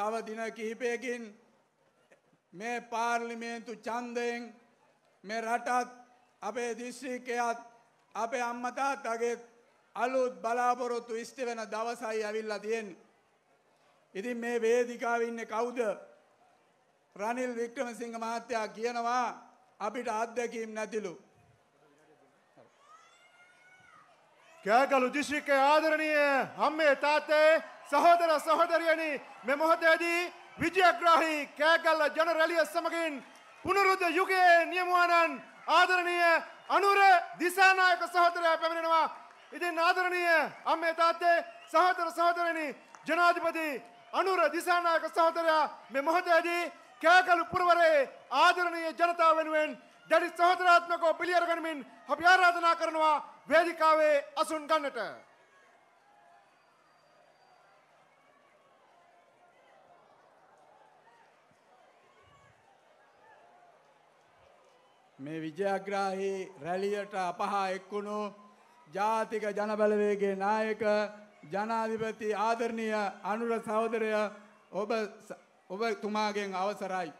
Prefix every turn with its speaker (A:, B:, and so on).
A: තව දින කිහිපයකින් මේ පාර්ලිමේන්තු ඡන්දයෙන් මේ රටත් අපේ දිස්ත්‍රික්කයත් අපේ අම්මා තාත්තගෙත් අලුත් බලාපොරොත්තු ඉෂ්ට වෙන දවසයි ඇවිල්ලා තියෙන්නේ. ඉතින් මේ වේදිකාවේ ඉන්නේ කවුද? රනිල් වික්‍රමසිංහ මහත්තයා කියනවා අපිට අත්දැකීම් නැතිලු.
B: කෑගලු දිශ්‍රිකය ආදරණය අම්මේ තාත්තේ සහෝදර සහෝදරයනි මෙ මොහොතේදී විජයග්‍රාහි කෑගල්ල ජනරැලිය සමගින් පුනරුද්ධ යුගයේ නියමුවනන් ආදරණීය අනුර දිසානායක සහෝදරයා පැමිණෙනවා. ඉතින් ආදරණීය අම්මේ තාත්තේ සහෝදර සහෝදරයනි ජනාධිපති අනුර දිසානායක සහෝදරයා මෙ මොහොතේදී කෑගලු පුරවරේ ආදරණීය ජනතාව වෙනුවෙන් දැඩි සහෝදරාත්මකව පිළිඅරගනිමින් අපි ආරාධනා කරනවා වේදිකාවේ අසුන් ගන්නට
A: මේ විජයග්‍රාහි රැලියට අපහා එක්වුණු ජාතික ජනබලවේගේ නායක ජනාධිපති ආදරණීය අනුර සහෝදරය ඔබ ඔබ තුමාගෙන් අවසරයි